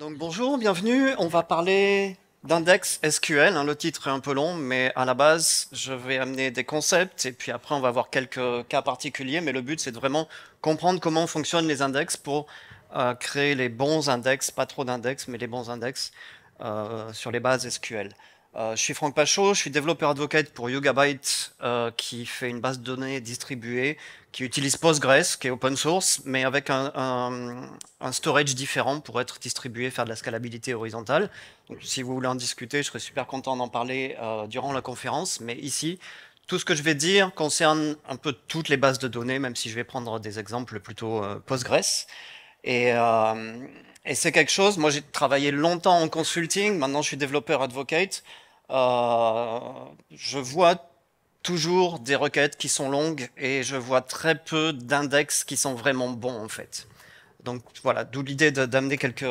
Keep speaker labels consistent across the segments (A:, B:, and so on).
A: Donc bonjour, bienvenue. On va parler d'index SQL. Hein, le titre est un peu long, mais à la base, je vais amener des concepts et puis après, on va voir quelques cas particuliers. Mais le but, c'est de vraiment comprendre comment fonctionnent les index pour euh, créer les bons index, pas trop d'index, mais les bons index euh, sur les bases SQL. Euh, je suis Franck Pachot, je suis développeur advocate pour Yogabyte, euh, qui fait une base de données distribuée, qui utilise Postgres, qui est open source, mais avec un, storage différent pour être distribué, faire de la scalabilité horizontale. si vous voulez en discuter, je serais super content d'en parler euh, durant la conférence, mais ici, tout ce que je vais dire concerne un peu toutes les bases de données, même si je vais prendre des exemples plutôt Postgres. Et, et c'est quelque chose, moi j'ai travaillé longtemps en consulting, maintenant je suis développeur advocate, euh, je vois toujours des requêtes qui sont longues et je vois très peu d'index qui sont vraiment bons en fait. Donc voilà, d'où l'idée d'amener quelques,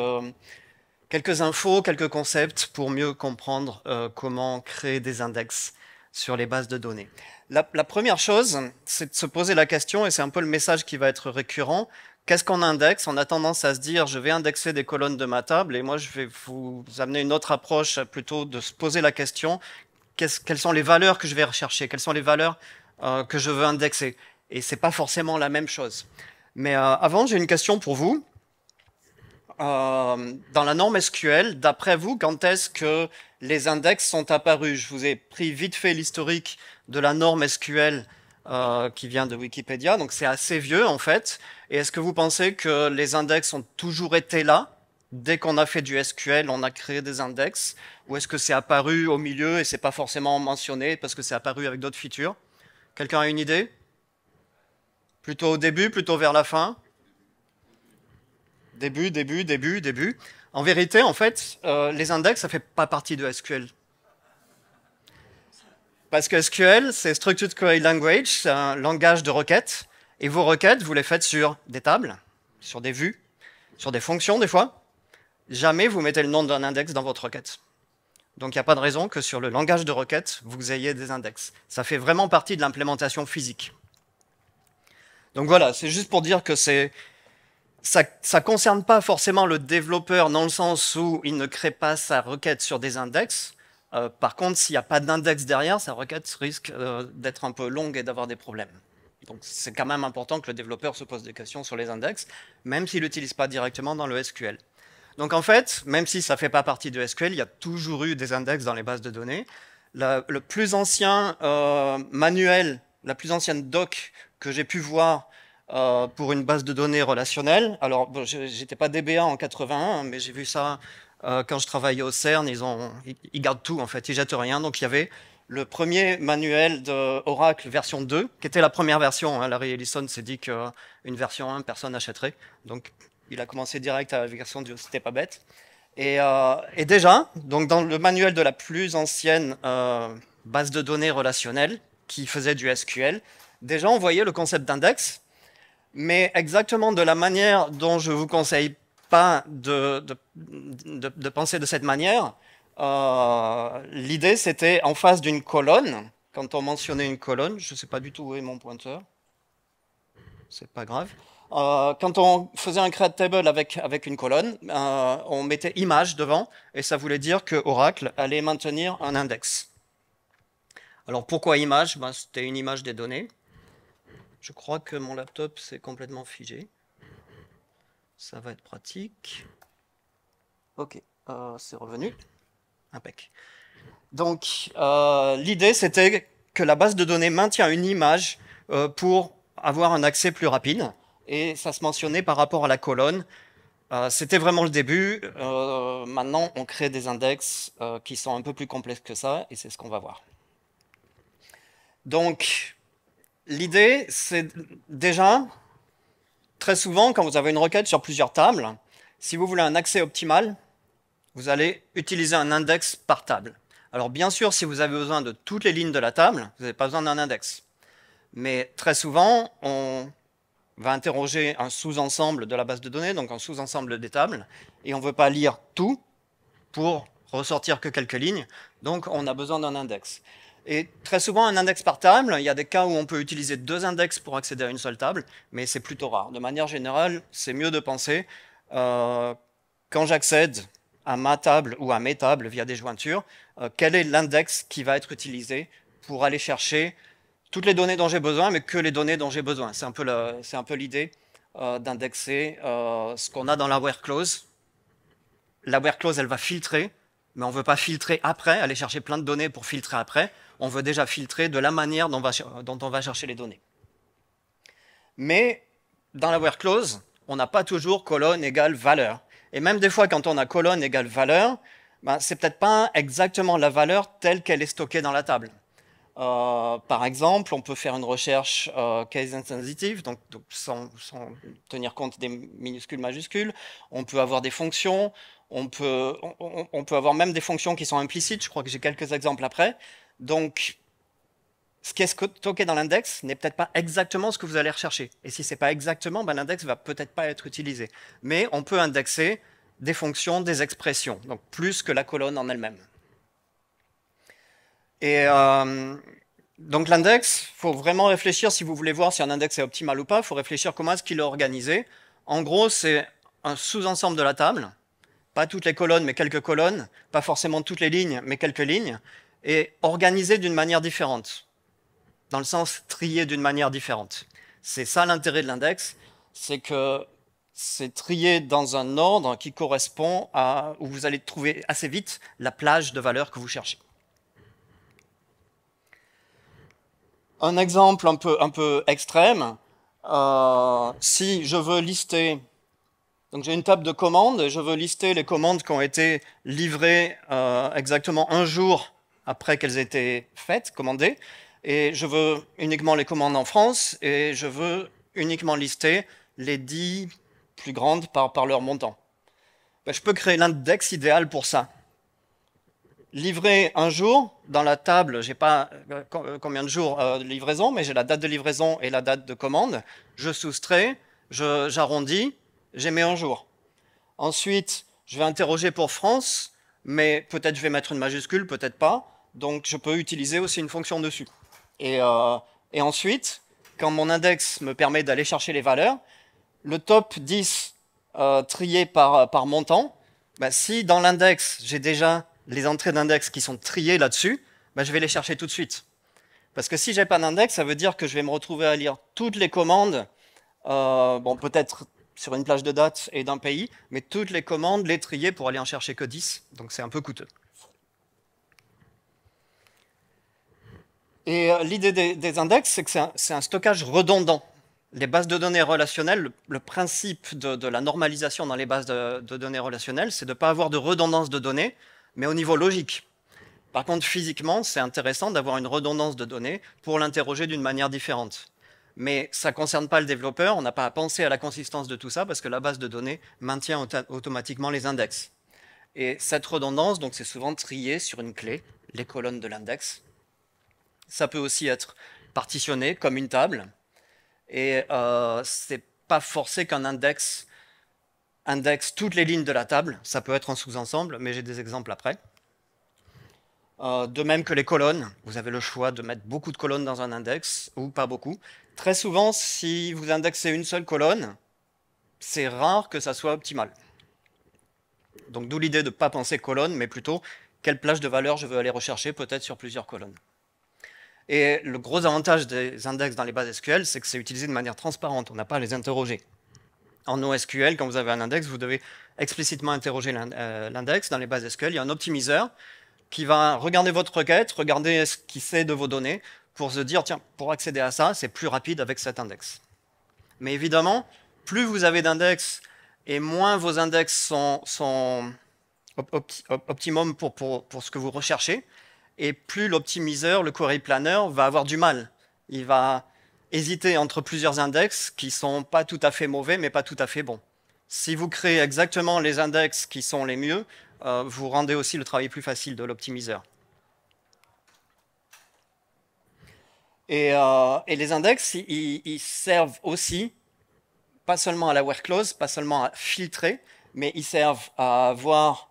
A: quelques infos, quelques concepts pour mieux comprendre euh, comment créer des index sur les bases de données. la première chose, c'est de se poser la question, et c'est un peu le message qui va être récurrent, Qu'est-ce qu'on indexe On a tendance à se dire, je vais indexer des colonnes de ma table, et moi je vais vous amener une autre approche plutôt de se poser la question, quelles sont les valeurs que je vais rechercher, quelles sont les valeurs euh, que je veux indexer. Et c'est pas forcément la même chose. Mais euh, avant, j'ai une question pour vous. Euh, dans la norme SQL, d'après vous, quand est-ce que les index sont apparus Je vous ai pris vite fait l'historique de la norme SQL euh, qui vient de Wikipédia, donc c'est assez vieux en fait. Et est-ce que vous pensez que les index ont toujours été là Dès qu'on a fait du SQL, on a créé des index Ou est-ce que c'est apparu au milieu et c'est pas forcément mentionné parce que c'est apparu avec d'autres features Quelqu'un a une idée Plutôt au début, plutôt vers la fin Début, début, début, début. En vérité, en fait, euh, les index, ça fait pas partie de SQL. Parce que SQL, c'est Structured Query Language, c'est un langage de requêtes. Et vos requêtes, vous les faites sur des tables, sur des vues, sur des fonctions des fois. Jamais vous mettez le nom d'un index dans votre requête. Donc il n'y a pas de raison que sur le langage de requête, vous ayez des index. Ça fait vraiment partie de l'implémentation physique. Donc voilà, c'est juste pour dire que c'est ça ne concerne pas forcément le développeur dans le sens où il ne crée pas sa requête sur des index, euh, par contre, s'il n'y a pas d'index derrière, sa requête risque euh, d'être un peu longue et d'avoir des problèmes. Donc c'est quand même important que le développeur se pose des questions sur les index, même s'il l'utilise pas directement dans le SQL. Donc en fait, même si ça ne fait pas partie de SQL, il y a toujours eu des index dans les bases de données. le plus ancien euh, manuel, la plus ancienne doc que j'ai pu voir pour une base de données relationnelle, alors j'étais pas DBA en 81, mais j'ai vu ça euh, quand je travaillais au CERN, ils, ont, ils, gardent tout, en fait, ils jettent rien. Donc il y avait le premier manuel d'Oracle version 2, qui était la première version. Hein. Larry Ellison s'est dit qu'une version 1, personne n'achèterait. Donc il a commencé direct à la version 2, c'était pas bête. Euh, et, déjà, donc dans le manuel de la plus ancienne euh, base de données relationnelle qui faisait du SQL, déjà on voyait le concept d'index, mais exactement de la manière dont je vous conseille de, de, penser de cette manière. Euh, l'idée, c'était en face d'une colonne. Quand on mentionnait une colonne, je ne sais pas du tout où est mon pointeur. C'est pas grave. Euh, quand on faisait un create table avec, avec une colonne, euh, on mettait image devant et ça voulait dire que Oracle allait maintenir un index. Alors pourquoi image ben, C'était une image des données. Je crois que mon laptop s'est complètement figé. Ça va être pratique. Ok, euh, c'est revenu. Impec. Donc, euh, l'idée, c'était que la base de données maintient une image euh, pour avoir un accès plus rapide. Et ça se mentionnait par rapport à la colonne. c'était vraiment le début. maintenant, on crée des index qui sont un peu plus complexes que ça, et c'est ce qu'on va voir. Donc, l'idée, c'est déjà, Très souvent, quand vous avez une requête sur plusieurs tables, si vous voulez un accès optimal, vous allez utiliser un index par table. Alors bien sûr, si vous avez besoin de toutes les lignes de la table, vous n'avez pas besoin d'un index. Mais très souvent, on va interroger un sous-ensemble de la base de données, donc un sous-ensemble des tables, et on ne veut pas lire tout pour ressortir que quelques lignes, donc on a besoin d'un index. Et très souvent, un index par table, il y a des cas où on peut utiliser deux index pour accéder à une seule table, mais c'est plutôt rare. De manière générale, c'est mieux de penser, euh, quand j'accède à ma table ou à mes tables via des jointures, euh, quel est l'index qui va être utilisé pour aller chercher toutes les données dont j'ai besoin, mais que les données dont j'ai besoin. C'est un peu l'idée euh, d'indexer ce qu'on a dans la where clause. La where clause, elle va filtrer mais on ne veut pas filtrer après, aller chercher plein de données pour filtrer après. On veut déjà filtrer de la manière dont, on va chercher les données. Mais dans la where clause, on n'a pas toujours colonne égale valeur. Et même des fois, quand on a colonne égale valeur, ce ben, c'est peut-être pas exactement la valeur telle qu'elle est stockée dans la table. Euh, par exemple, on peut faire une recherche euh, case insensitive, donc, sans, sans, tenir compte des minuscules, majuscules. On peut avoir des fonctions, on peut, avoir même des fonctions qui sont implicites, je crois que j'ai quelques exemples après. Donc, ce qui est stocké dans l'index n'est peut-être pas exactement ce que vous allez rechercher. Et si ce n'est pas exactement, ben l'index va peut-être pas être utilisé. Mais on peut indexer des fonctions, des expressions, donc plus que la colonne en elle-même. Et euh, donc l'index, il faut vraiment réfléchir, si vous voulez voir si un index est optimal ou pas, il faut réfléchir comment est-ce qu'il est organisé. En gros, c'est un sous-ensemble de la table, pas toutes les colonnes, mais quelques colonnes, pas forcément toutes les lignes, mais quelques lignes, et organiser d'une manière différente, dans le sens trier d'une manière différente. C'est ça l'intérêt de l'index, c'est que c'est trié dans un ordre qui correspond à où vous allez trouver assez vite la plage de valeurs que vous cherchez. Un exemple un peu, un peu extrême, euh, si je veux lister donc j'ai une table de commandes et je veux lister les commandes qui ont été livrées euh, exactement un jour après qu'elles aient été faites, commandées. Et je veux uniquement les commandes en France et je veux uniquement lister les 10 plus grandes par, par leur montant. Ben, je peux créer l'index idéal pour ça. Livrer un jour, dans la table, j'ai pas euh, euh, combien de jours de livraison, mais j'ai la date de livraison et la date de commande. Je soustrais, j'arrondis, j'ai mis un jour. Ensuite, je vais interroger pour France, mais peut-être je vais mettre une majuscule, peut-être pas. Donc je peux utiliser aussi une fonction dessus. Et, euh, et ensuite, quand mon index me permet d'aller chercher les valeurs, le top 10 euh, trié par, par montant, bah, si dans l'index, j'ai déjà les entrées d'index qui sont triées là-dessus, bah, je vais les chercher tout de suite. Parce que si j'ai pas d'index, ça veut dire que je vais me retrouver à lire toutes les commandes, euh, bon peut-être sur une plage de dates et d'un pays, mais toutes les commandes, les trier pour aller en chercher que 10, donc c'est un peu coûteux. Et euh, l'idée des, index, c'est que c'est un, stockage redondant. Les bases de données relationnelles, le, principe de, la normalisation dans les bases de, de données relationnelles, c'est de ne pas avoir de redondance de données, mais au niveau logique. Par contre, physiquement, c'est intéressant d'avoir une redondance de données pour l'interroger d'une manière différente mais ça ne concerne pas le développeur, on n'a pas à penser à la consistance de tout ça parce que la base de données maintient automatiquement les index. Et cette redondance, donc c'est souvent trié sur une clé, les colonnes de l'index. Ça peut aussi être partitionné comme une table, et euh, ce n'est pas forcé qu'un index indexe toutes les lignes de la table, ça peut être en sous-ensemble, mais j'ai des exemples après. Euh, de même que les colonnes, vous avez le choix de mettre beaucoup de colonnes dans un index ou pas beaucoup. Très souvent, si vous indexez une seule colonne, c'est rare que ça soit optimal. Donc d'où l'idée de ne pas penser colonne, mais plutôt quelle plage de valeur je veux aller rechercher, peut-être sur plusieurs colonnes. Et le gros avantage des index dans les bases SQL, c'est que c'est utilisé de manière transparente, on n'a pas à les interroger. En OSQL, quand vous avez un index, vous devez explicitement interroger euh, l'index. Dans les bases SQL, il y a un optimiseur qui va regarder votre requête, regarder ce qu'il sait de vos données, pour se dire, tiens, pour accéder à ça, c'est plus rapide avec cet index. Mais évidemment, plus vous avez d'index et moins vos index sont, sont optimum pour, ce que vous recherchez, et plus l'optimiseur, le query planner, va avoir du mal. Il va hésiter entre plusieurs index qui sont pas tout à fait mauvais, mais pas tout à fait bons. Si vous créez exactement les index qui sont les mieux, euh, vous rendez aussi le travail plus facile de l'optimiseur. Euh, et, les index, ils, servent aussi, pas seulement à la where clause, pas seulement à filtrer, mais ils servent à avoir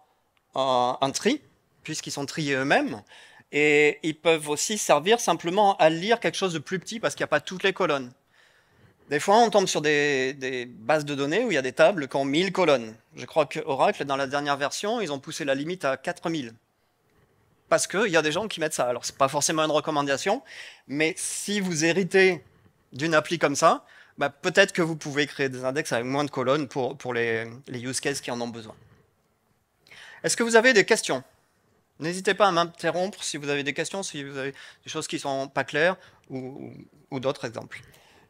A: euh, un, tri, puisqu'ils sont triés eux-mêmes. Et ils peuvent aussi servir simplement à lire quelque chose de plus petit parce qu'il n'y a pas toutes les colonnes. Des fois, on tombe sur des, bases de données où il y a des tables qui ont 1000 colonnes. Je crois que dans la dernière version, ils ont poussé la limite à 4000 parce qu'il y a des gens qui mettent ça. Alors, c'est pas forcément une recommandation, mais si vous héritez d'une appli comme ça, bah, peut-être que vous pouvez créer des index avec moins de colonnes pour, les, use cases qui en ont besoin. Est-ce que vous avez des questions N'hésitez pas à m'interrompre si vous avez des questions, si vous avez des choses qui ne sont pas claires ou, d'autres exemples.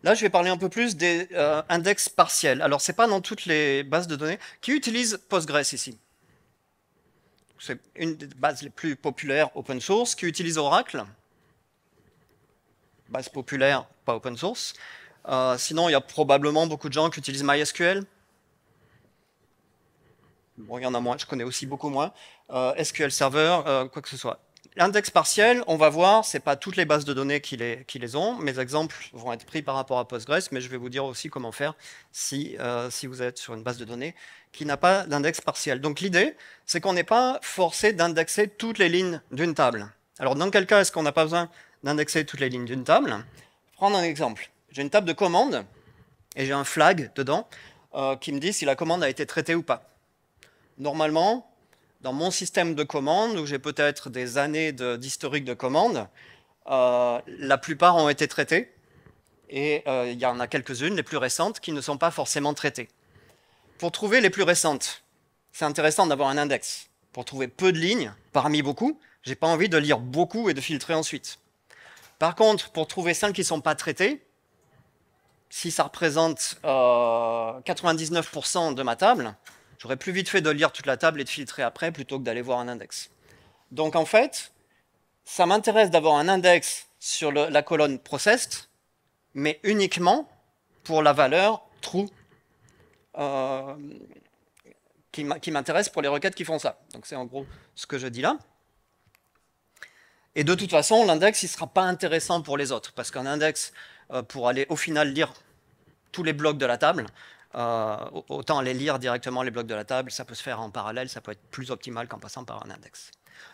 A: Là, je vais parler un peu plus des euh, index partiels. Alors, ce n'est pas dans toutes les bases de données qui utilisent Postgres ici c'est une des bases les plus populaires open source, qui utilise Oracle. Base populaire, pas open source. Euh, sinon, il y a probablement beaucoup de gens qui utilisent MySQL. Bon, il y en a moins, je connais aussi beaucoup moins. Euh, SQL Server, euh, quoi que ce soit. L'index partiel, on va voir, ce n'est pas toutes les bases de données qui les, qui les, ont. Mes exemples vont être pris par rapport à Postgres, mais je vais vous dire aussi comment faire euh, si, vous êtes sur une base de données qui n'a pas d'index partiel. Donc l'idée, c'est qu'on n'est pas forcé d'indexer toutes les lignes d'une table. Alors dans quel cas est-ce qu'on n'a pas besoin d'indexer toutes les lignes d'une table Prendre un exemple. J'ai une table de commande et j'ai un flag dedans euh, qui me dit si la commande a été traitée ou pas. Normalement, dans mon système de commandes, où j'ai peut-être des années d'historique de, commandes, euh, la plupart ont été traitées. Et euh, il y en a quelques-unes, les plus récentes, qui ne sont pas forcément traitées. Pour trouver les plus récentes, c'est intéressant d'avoir un index. Pour trouver peu de lignes, parmi beaucoup, je n'ai pas envie de lire beaucoup et de filtrer ensuite. Par contre, pour trouver celles qui ne sont pas traitées, si ça représente 99% euh, de ma table, J'aurais plus vite fait de lire toute la table et de filtrer après plutôt que d'aller voir un index. Donc en fait, ça m'intéresse d'avoir un index sur la colonne processed, mais uniquement pour la valeur true euh, qui m'intéresse pour les requêtes qui font ça. Donc c'est en gros ce que je dis là. Et de toute façon, l'index, il ne sera pas intéressant pour les autres, parce qu'un index, euh, pour aller au final lire tous les blocs de la table, euh, autant les lire directement les blocs de la table, ça peut se faire en parallèle, ça peut être plus optimal qu'en passant par un index.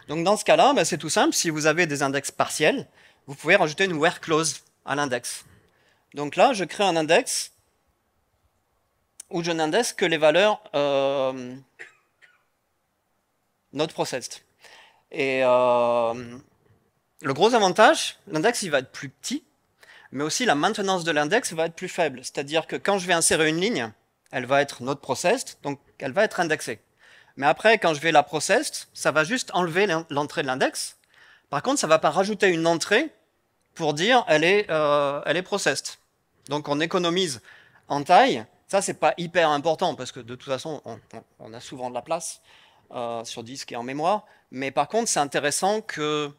A: Donc dans ce cas-là, ben, c'est tout simple, si vous avez des index partiels, vous pouvez rajouter une where clause à l'index. Donc là, je crée un index où je n'indexe que les valeurs euh, not processed. Et euh, le gros avantage, l'index il va être plus petit, mais aussi la maintenance de l'index va être plus faible. C'est-à-dire que quand je vais insérer une ligne, elle va être notre processed, donc elle va être indexée. Mais après, quand je vais la processed, ça va juste enlever l'entrée de l'index. Par contre, ça va pas rajouter une entrée pour dire elle est, euh, elle est processed. Donc on économise en taille. Ça, c'est pas hyper important parce que de toute façon, on, a souvent de la place euh, sur disque et en mémoire. Mais par contre, c'est intéressant que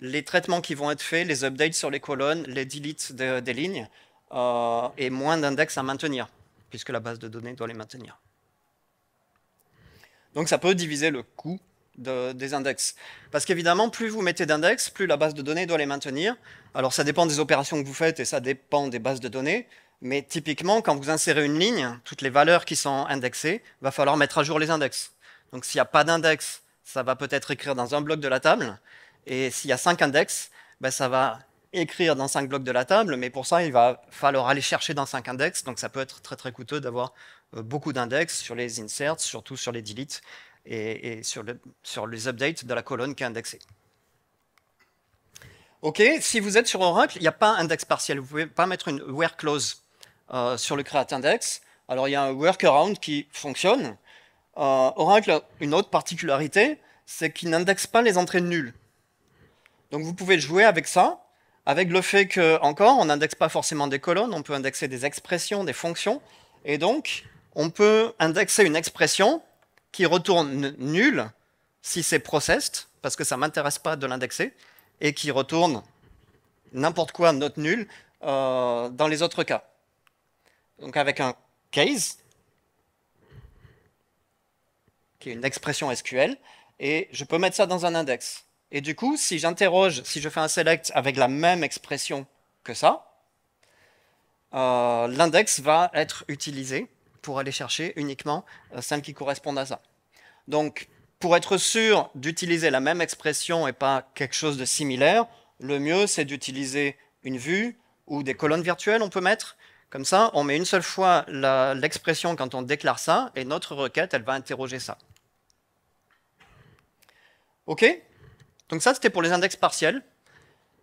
A: les traitements qui vont être faits, les updates sur les colonnes, les deletes des lignes, euh, et moins d'index à maintenir, puisque la base de données doit les maintenir. Donc ça peut diviser le coût des index. Parce qu'évidemment, plus vous mettez d'index, plus la base de données doit les maintenir. Alors ça dépend des opérations que vous faites et ça dépend des bases de données. Mais typiquement, quand vous insérez une ligne, toutes les valeurs qui sont indexées, va falloir mettre à jour les index. Donc s'il n'y a pas d'index, ça va peut-être écrire dans un bloc de la table. Et s'il y a cinq index, ben, ça va écrire dans cinq blocs de la table, mais pour ça, il va falloir aller chercher dans cinq index. Donc ça peut être très très coûteux d'avoir euh, beaucoup d'index sur les inserts, surtout sur les deletes et, sur, les updates de la colonne qui est indexée. OK, si vous êtes sur Oracle, il n'y a pas index partiel. Vous ne pouvez pas mettre une where clause euh, sur le create index. Alors, il y a un workaround qui fonctionne. Euh, Oracle a une autre particularité, c'est qu'il n'indexe pas les entrées nulles. Donc vous pouvez jouer avec ça, avec le fait que, encore, on n'indexe pas forcément des colonnes, on peut indexer des expressions, des fonctions, et donc on peut indexer une expression qui retourne nulle si c'est processed, parce que ça ne m'intéresse pas de l'indexer, et qui retourne n'importe quoi, note nulle, euh, dans les autres cas. Donc avec un case, qui est une expression SQL, et je peux mettre ça dans un index. Et du coup, si j'interroge, si je fais un select avec la même expression que ça, euh, l'index va être utilisé pour aller chercher uniquement euh, celles qui correspondent à ça. Donc, pour être sûr d'utiliser la même expression et pas quelque chose de similaire, le mieux c'est d'utiliser une vue ou des colonnes virtuelles on peut mettre. Comme ça, on met une seule fois l'expression quand on déclare ça et notre requête, elle va interroger ça. OK donc ça, c'était pour les index partiels.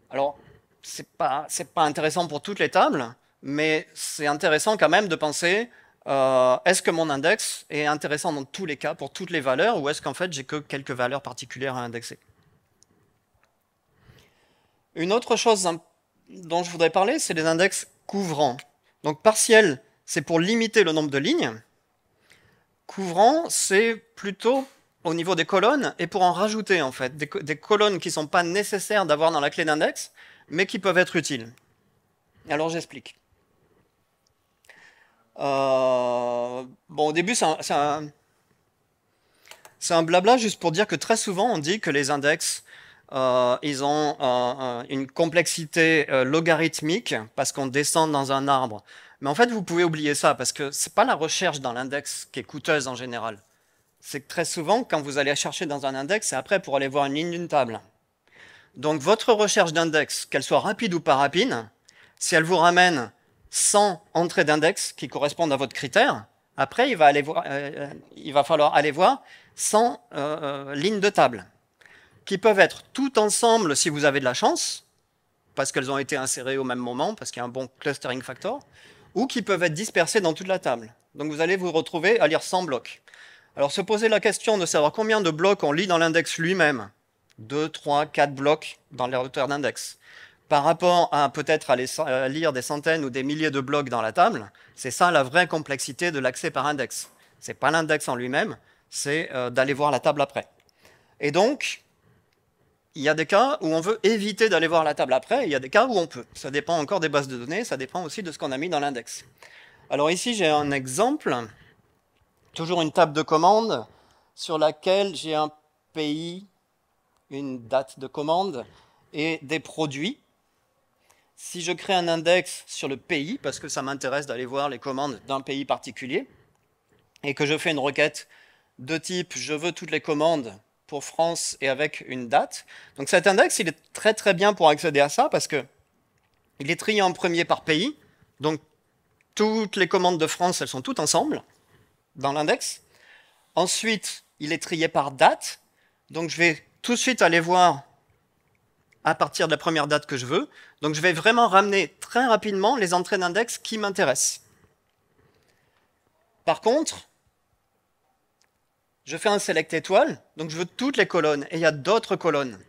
A: Alors, c'est pas, pas intéressant pour toutes les tables, mais c'est intéressant quand même de penser euh, est-ce que mon index est intéressant dans tous les cas, pour toutes les valeurs, ou est-ce qu'en fait j'ai que quelques valeurs particulières à indexer Une autre chose dont je voudrais parler, c'est les index couvrants. Donc partiel, c'est pour limiter le nombre de lignes. Couvrant, c'est plutôt au niveau des colonnes et pour en rajouter en fait, des, colonnes qui ne sont pas nécessaires d'avoir dans la clé d'index, mais qui peuvent être utiles. Alors j'explique. Euh, bon, au début, c'est un, blabla juste pour dire que très souvent, on dit que les index, euh, ils ont euh, une complexité logarithmique parce qu'on descend dans un arbre. Mais en fait, vous pouvez oublier ça parce que c'est pas la recherche dans l'index qui est coûteuse en général c'est que très souvent, quand vous allez chercher dans un index, c'est après pour aller voir une ligne d'une table. Donc votre recherche d'index, qu'elle soit rapide ou pas rapide, si elle vous ramène 100 entrées d'index qui correspondent à votre critère, après il va, aller voir, euh, euh, il va falloir aller voir 100 euh, lignes de table, qui peuvent être toutes ensemble si vous avez de la chance, parce qu'elles ont été insérées au même moment, parce qu'il y a un bon clustering factor, ou qui peuvent être dispersées dans toute la table. Donc vous allez vous retrouver à lire 100 blocs. Alors se poser la question de savoir combien de blocs on lit dans l'index lui-même, 2, 3, 4 blocs dans les hauteurs d'index, par rapport à peut-être aller lire des centaines ou des milliers de blocs dans la table, c'est ça la vraie complexité de l'accès par index. n'est pas l'index en lui-même, c'est euh, d'aller voir la table après. Et donc, il y a des cas où on veut éviter d'aller voir la table après, il y a des cas où on peut. Ça dépend encore des bases de données, ça dépend aussi de ce qu'on a mis dans l'index. Alors ici, j'ai un exemple Toujours une table de commande sur laquelle j'ai un pays, une date de commande et des produits. Si je crée un index sur le pays, parce que ça m'intéresse d'aller voir les commandes d'un pays particulier, et que je fais une requête de type je veux toutes les commandes pour France et avec une date. Donc cet index, il est très très bien pour accéder à ça parce que il est trié en premier par pays. Donc toutes les commandes de France, elles sont toutes ensemble dans l'index. Ensuite, il est trié par date. Donc je vais tout de suite aller voir à partir de la première date que je veux. Donc je vais vraiment ramener très rapidement les entrées d'index qui m'intéressent. Par contre, je fais un select étoile, donc je veux toutes les colonnes, et il y a d'autres colonnes.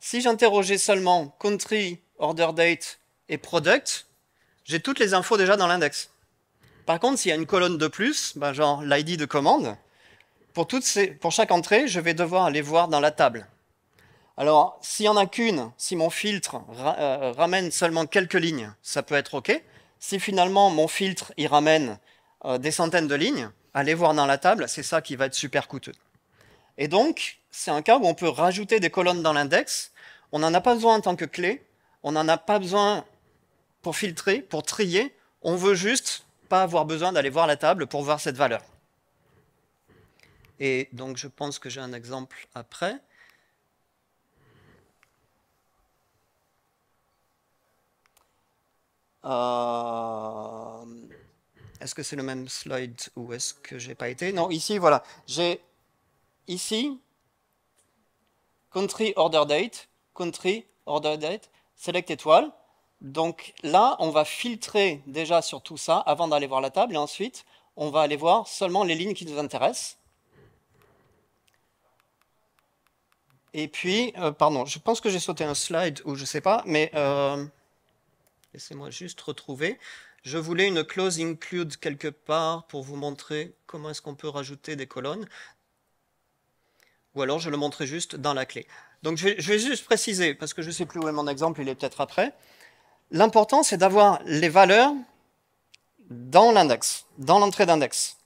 A: Si j'interrogeais seulement country, order date et product, j'ai toutes les infos déjà dans l'index. Par contre, s'il y a une colonne de plus, ben, genre l'ID de commande, pour, toutes ces, pour chaque entrée, je vais devoir aller voir dans la table. Alors, s'il n'y en a qu'une, si mon filtre euh, ramène seulement quelques lignes, ça peut être OK. Si finalement mon filtre y ramène euh, des centaines de lignes, aller voir dans la table, c'est ça qui va être super coûteux. Et donc, c'est un cas où on peut rajouter des colonnes dans l'index. On n'en a pas besoin en tant que clé, on n'en a pas besoin pour filtrer, pour trier. On veut juste pas avoir besoin d'aller voir la table pour voir cette valeur. Et donc je pense que j'ai un exemple après. Euh, est-ce que c'est le même slide ou est-ce que j'ai pas été Non, ici, voilà. J'ai ici country order date, country order date, select étoile. Donc là, on va filtrer déjà sur tout ça avant d'aller voir la table, et ensuite, on va aller voir seulement les lignes qui nous intéressent. Et puis, euh, pardon, je pense que j'ai sauté un slide ou je ne sais pas, mais euh, laissez-moi juste retrouver. Je voulais une clause include quelque part pour vous montrer comment est-ce qu'on peut rajouter des colonnes. Ou alors je le montrais juste dans la clé. Donc je je vais juste préciser, parce que je ne sais plus où est mon exemple, il est peut-être après. L'important, c'est d'avoir les valeurs dans l'index, dans l'entrée d'index.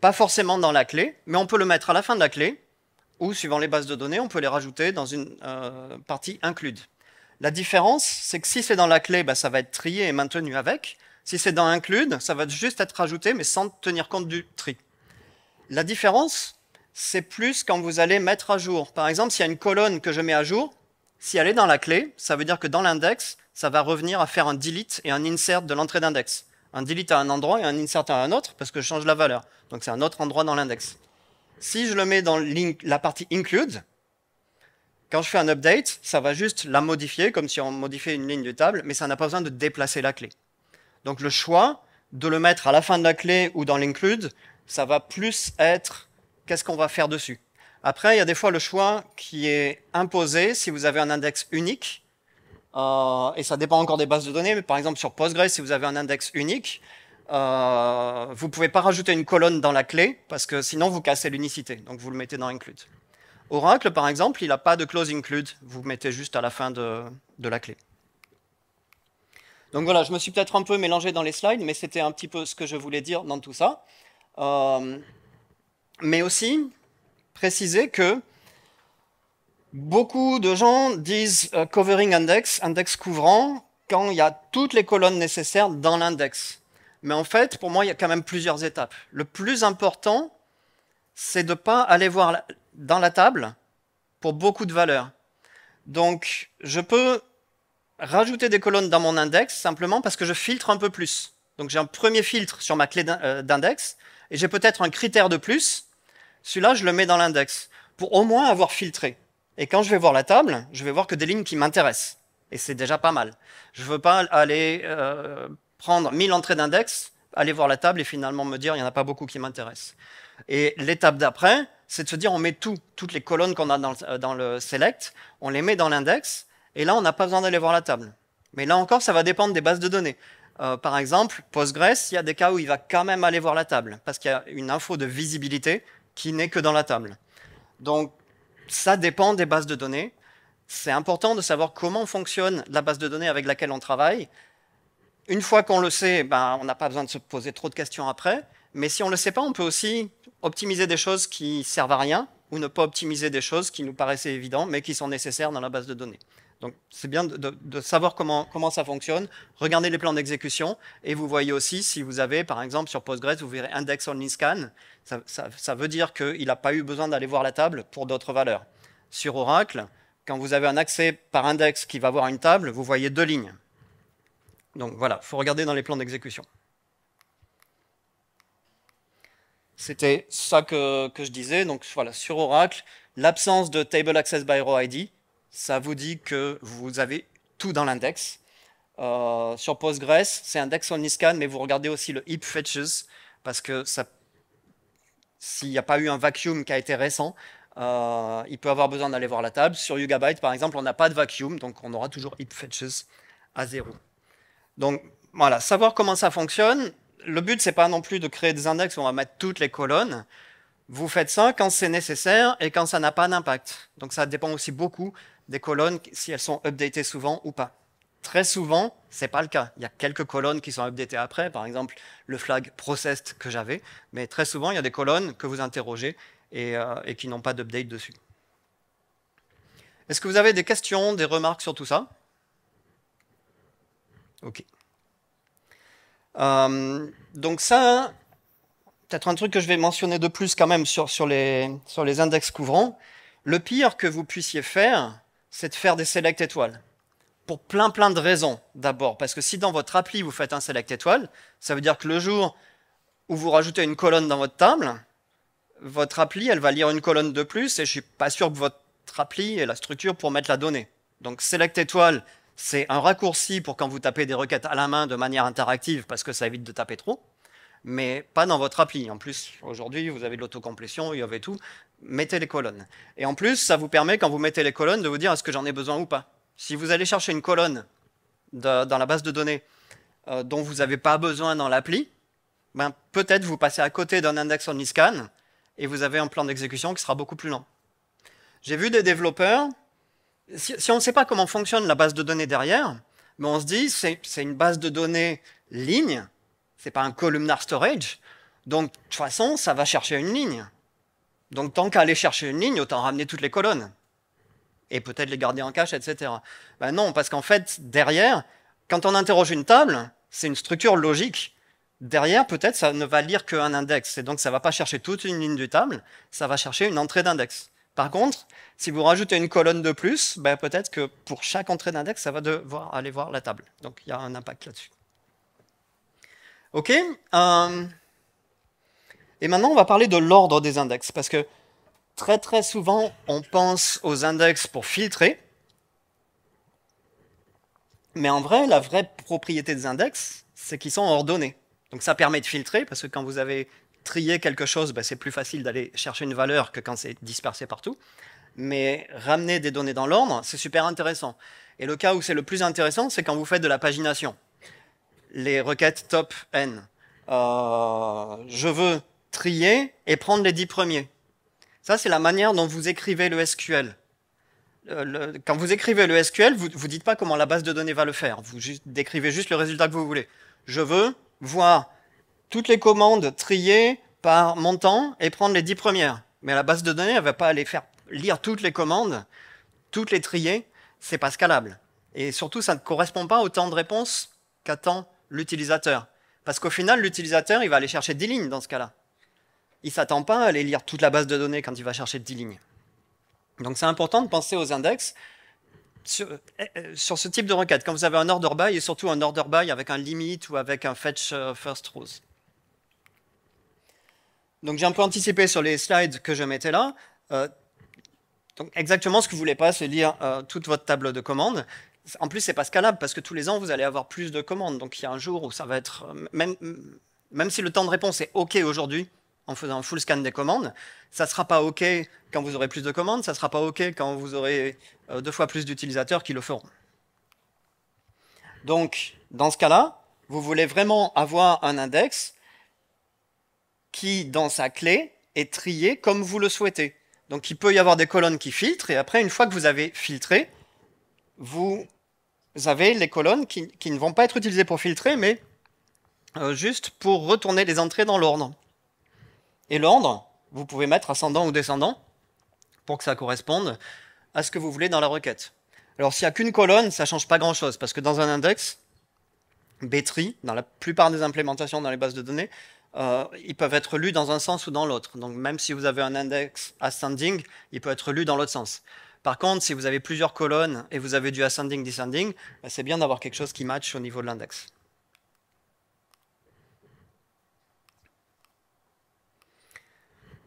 A: Pas forcément dans la clé, mais on peut le mettre à la fin de la clé, ou suivant les bases de données, on peut les rajouter dans une euh, partie include. La différence, c'est que si c'est dans la clé, bah, ça va être trié et maintenu avec. Si c'est dans include, ça va juste être rajouté, mais sans tenir compte du tri. La différence, c'est plus quand vous allez mettre à jour. Par exemple, s'il y a une colonne que je mets à jour, si elle est dans la clé, ça veut dire que dans l'index, ça va revenir à faire un delete et un insert de l'entrée d'index. Un delete à un endroit et un insert à un autre parce que je change la valeur. Donc c'est un autre endroit dans l'index. Si je le mets dans la partie include, quand je fais un update, ça va juste la modifier comme si on modifiait une ligne de table, mais ça n'a pas besoin de déplacer la clé. Donc le choix de le mettre à la fin de la clé ou dans l'include, ça va plus être qu'est-ce qu'on va faire dessus. Après, il y a des fois le choix qui est imposé si vous avez un index unique. Euh, et ça dépend encore des bases de données, mais par exemple sur Postgres, si vous avez un index unique, euh, vous pouvez pas rajouter une colonne dans la clé, parce que sinon vous cassez l'unicité, donc vous le mettez dans include. Oracle, par exemple, il n'a pas de clause include, vous mettez juste à la fin de, la clé. Donc voilà, je me suis peut-être un peu mélangé dans les slides, mais c'était un petit peu ce que je voulais dire dans tout ça. Euh, mais aussi, préciser que beaucoup de gens disent euh, covering index, index couvrant, quand il y a toutes les colonnes nécessaires dans l'index. Mais en fait, pour moi, il y a quand même plusieurs étapes. Le plus important, c'est de ne pas aller voir dans la table pour beaucoup de valeurs. Donc, je peux rajouter des colonnes dans mon index simplement parce que je filtre un peu plus. Donc, j'ai un premier filtre sur ma clé euh, d'index et j'ai peut-être un critère de plus celui-là, je le mets dans l'index, pour au moins avoir filtré. Et quand je vais voir la table, je vais voir que des lignes qui m'intéressent. Et c'est déjà pas mal. Je ne veux pas aller euh, prendre 1000 entrées d'index, aller voir la table et finalement me dire, il n'y en a pas beaucoup qui m'intéressent. Et l'étape d'après, c'est de se dire, on met tout, toutes les colonnes qu'on a euh, dans le, select, on les met dans l'index, et là, on n'a pas besoin d'aller voir la table. Mais là encore, ça va dépendre des bases de données. Euh, par exemple, Postgres, il y a des cas où il va quand même aller voir la table, parce qu'il y a une info de visibilité qui n'est que dans la table. Donc, ça dépend des bases de données. C'est important de savoir comment fonctionne la base de données avec laquelle on travaille. Une fois qu'on le sait, ben, on n'a pas besoin de se poser trop de questions après. Mais si on ne le sait pas, on peut aussi optimiser des choses qui servent à rien ou ne pas optimiser des choses qui nous paraissaient évidentes mais qui sont nécessaires dans la base de données. Donc c'est bien de, savoir comment, ça fonctionne, regardez les plans d'exécution et vous voyez aussi si vous avez, par exemple, sur Postgres, vous verrez index only scan, ça, veut dire qu'il n'a pas eu besoin d'aller voir la table pour d'autres valeurs. Sur Oracle, quand vous avez un accès par index qui va voir une table, vous voyez deux lignes. Donc voilà, il faut regarder dans les plans d'exécution. C'était ça que, que, je disais. Donc voilà, sur Oracle, l'absence de Table Access by Row ID, ça vous dit que vous avez tout dans l'index. Euh, sur Postgres, c'est index only scan, mais vous regardez aussi le heap fetches, parce que s'il n'y a pas eu un vacuum qui a été récent, euh, il peut avoir besoin d'aller voir la table. Sur Yugabyte, par exemple, on n'a pas de vacuum, donc on aura toujours heap fetches à zéro. Donc voilà, savoir comment ça fonctionne. Le but, c'est pas non plus de créer des index où on va mettre toutes les colonnes. Vous faites ça quand c'est nécessaire et quand ça n'a pas d'impact. Donc ça dépend aussi beaucoup des colonnes si elles sont updatées souvent ou pas. Très souvent, c'est pas le cas. Il y a quelques colonnes qui sont updatées après, par exemple le flag processed que j'avais, mais très souvent, il y a des colonnes que vous interrogez et, euh, qui n'ont pas d'update dessus. Est-ce que vous avez des questions, des remarques sur tout ça Ok. Euh, donc ça, peut-être un truc que je vais mentionner de plus quand même sur, les, sur les index couvrants. Le pire que vous puissiez faire, c'est de faire des select étoiles. Pour plein plein de raisons d'abord. Parce que si dans votre appli vous faites un select étoile, ça veut dire que le jour où vous rajoutez une colonne dans votre table, votre appli elle va lire une colonne de plus et je suis pas sûr que votre appli ait la structure pour mettre la donnée. Donc select étoile, c'est un raccourci pour quand vous tapez des requêtes à la main de manière interactive parce que ça évite de taper trop mais pas dans votre appli. En plus, aujourd'hui, vous avez de l'autocomplétion, il y avait tout. Mettez les colonnes. Et en plus, ça vous permet, quand vous mettez les colonnes, de vous dire est-ce que j'en ai besoin ou pas. Si vous allez chercher une colonne dans la base de données euh, dont vous n'avez pas besoin dans l'appli, ben, peut-être vous passez à côté d'un index only scan et vous avez un plan d'exécution qui sera beaucoup plus lent. J'ai vu des développeurs, si, si on ne sait pas comment fonctionne la base de données derrière, mais on se dit c'est une base de données ligne, c'est pas un columnar storage. Donc, de toute façon, ça va chercher une ligne. Donc, tant qu'à aller chercher une ligne, autant ramener toutes les colonnes. Et peut-être les garder en cache, etc. Ben non, parce qu'en fait, derrière, quand on interroge une table, c'est une structure logique. Derrière, peut-être, ça ne va lire qu'un index. Et donc, ça ne va pas chercher toute une ligne du table, ça va chercher une entrée d'index. Par contre, si vous rajoutez une colonne de plus, ben peut-être que pour chaque entrée d'index, ça va devoir aller voir la table. Donc, il y a un impact là-dessus. OK euh, Et maintenant, on va parler de l'ordre des index, parce que très très souvent, on pense aux index pour filtrer. Mais en vrai, la vraie propriété des index, c'est qu'ils sont ordonnés. Donc ça permet de filtrer, parce que quand vous avez trié quelque chose, ben, c'est plus facile d'aller chercher une valeur que quand c'est dispersé partout. Mais ramener des données dans l'ordre, c'est super intéressant. Et le cas où c'est le plus intéressant, c'est quand vous faites de la pagination les requêtes top N. Euh, je veux trier et prendre les dix premiers. Ça, c'est la manière dont vous écrivez le SQL. Euh, quand vous écrivez le SQL, vous ne dites pas comment la base de données va le faire. Vous décrivez juste le résultat que vous voulez. Je veux voir toutes les commandes triées par montant et prendre les dix premières. Mais la base de données, elle va pas aller faire lire toutes les commandes, toutes les trier. C'est pas scalable. Et surtout, ça ne correspond pas au temps de réponse qu'attend l'utilisateur. Parce qu'au final, l'utilisateur, il va aller chercher 10 lignes dans ce cas-là. Il ne s'attend pas à aller lire toute la base de données quand il va chercher 10 lignes. Donc c'est important de penser aux index euh, euh, sur, ce type de requête. Quand vous avez un order by, et surtout un order by avec un limit ou avec un fetch euh, first rows. Donc j'ai un peu anticipé sur les slides que je mettais là. donc exactement ce que vous voulez pas, c'est lire toute votre table de commandes. En plus, c'est pas scalable parce que tous les ans, vous allez avoir plus de commandes. Donc il y a un jour où ça va être. Euh, même, même si le temps de réponse est OK aujourd'hui, en faisant un full scan des commandes, ça sera pas OK quand vous aurez plus de commandes, ça sera pas OK quand vous aurez euh, deux fois plus d'utilisateurs qui le feront. Donc, dans ce cas-là, vous voulez vraiment avoir un index qui, dans sa clé, est trié comme vous le souhaitez. Donc il peut y avoir des colonnes qui filtrent, et après, une fois que vous avez filtré, vous avez les colonnes qui, ne vont pas être utilisées pour filtrer, mais euh, juste pour retourner les entrées dans l'ordre. Et l'ordre, vous pouvez mettre ascendant ou descendant pour que ça corresponde à ce que vous voulez dans la requête. Alors s'il n'y a qu'une colonne, ça ne change pas grand-chose, parce que dans un index, b dans la plupart des implémentations dans les bases de données, euh, ils peuvent être lus dans un sens ou dans l'autre. Donc même si vous avez un index ascending, il peut être lu dans l'autre sens. Par contre, si vous avez plusieurs colonnes et vous avez du ascending, descending, bah, c'est bien d'avoir quelque chose qui matche au niveau de l'index.